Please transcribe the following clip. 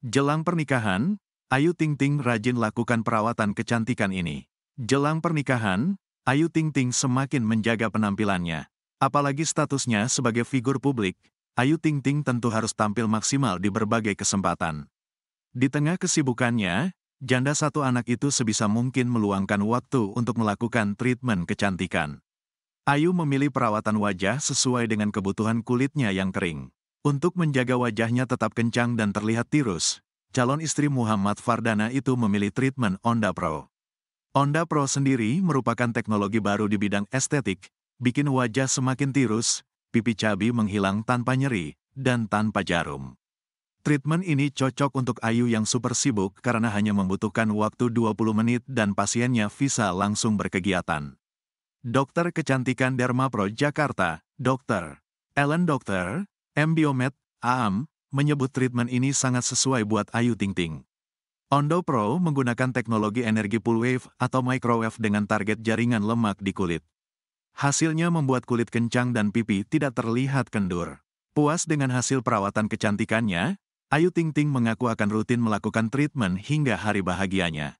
Jelang pernikahan, Ayu Ting Ting rajin lakukan perawatan kecantikan ini. Jelang pernikahan, Ayu Ting Ting semakin menjaga penampilannya. Apalagi statusnya sebagai figur publik, Ayu Ting Ting tentu harus tampil maksimal di berbagai kesempatan. Di tengah kesibukannya, janda satu anak itu sebisa mungkin meluangkan waktu untuk melakukan treatment kecantikan. Ayu memilih perawatan wajah sesuai dengan kebutuhan kulitnya yang kering. Untuk menjaga wajahnya tetap kencang dan terlihat tirus, calon istri Muhammad Fardana itu memilih treatment Onda Pro. Onda Pro sendiri merupakan teknologi baru di bidang estetik, bikin wajah semakin tirus, pipi cabi menghilang tanpa nyeri, dan tanpa jarum. Treatment ini cocok untuk Ayu yang super sibuk karena hanya membutuhkan waktu 20 menit dan pasiennya bisa langsung berkegiatan. Dokter Kecantikan Derma Pro Jakarta, Dokter, Ellen Dokter. M. Biomed, AAM, menyebut treatment ini sangat sesuai buat Ayu Ting Ting. Ondo Pro menggunakan teknologi energi pull wave atau microwave dengan target jaringan lemak di kulit. Hasilnya membuat kulit kencang dan pipi tidak terlihat kendur. Puas dengan hasil perawatan kecantikannya, Ayu Ting Ting mengaku akan rutin melakukan treatment hingga hari bahagianya.